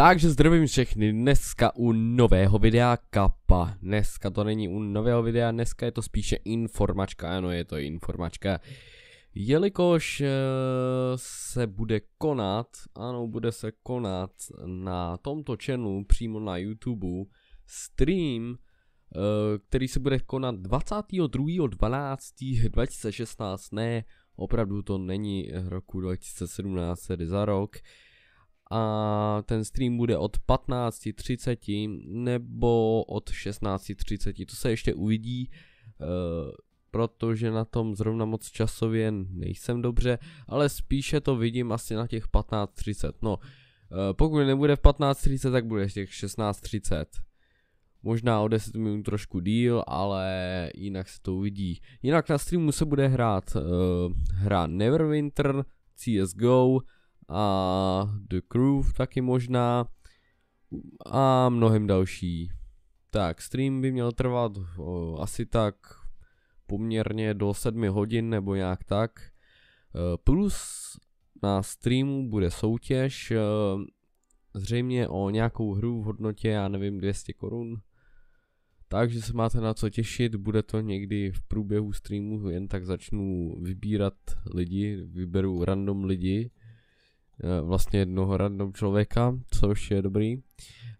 Takže zdravím všechny dneska u nového videa kapa. Dneska to není u nového videa, dneska je to spíše informačka, ano je to informačka. Jelikož eh, se bude konat, ano bude se konat na tomto channelu přímo na YouTube stream, eh, který se bude konat 22.12.2016, ne, opravdu to není roku 2017, tedy za rok a ten stream bude od 15.30 nebo od 16.30, to se ještě uvidí, eh, protože na tom zrovna moc časově nejsem dobře, ale spíše to vidím asi na těch 15.30, no eh, pokud nebude v 15.30, tak bude těch 16.30. Možná o 10 minut trošku díl, ale jinak se to uvidí. Jinak na streamu se bude hrát uh, hra Neverwinter, CSGO, a The crew taky možná a mnohem další. Tak, stream by měl trvat o, asi tak poměrně do 7 hodin nebo nějak tak. E, plus na streamu bude soutěž, e, zřejmě o nějakou hru v hodnotě, já nevím, 200 korun. Takže se máte na co těšit, bude to někdy v průběhu streamu, jen tak začnu vybírat lidi, vyberu random lidi Eh, vlastně jednoho random člověka, což je dobrý.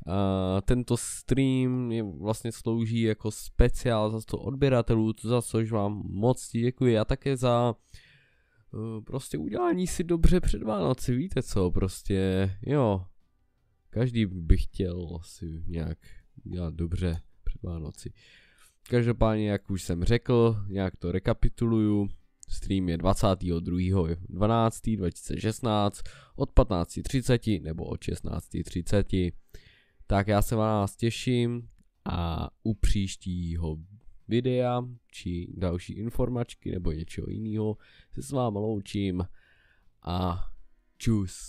A tento stream je vlastně slouží jako speciál za to odběratelů, za což vám moc děkuji a také za eh, prostě udělání si dobře před Vánoci, víte co, prostě jo, každý by chtěl si nějak dělat dobře před Vánoci. Každopádně, jak už jsem řekl, nějak to rekapituluju, Stream je 22.12.2016 od 15.30 nebo od 16.30. Tak já se vás těším a u příštího videa či další informačky nebo něčeho jiného se s vámi loučím a čus.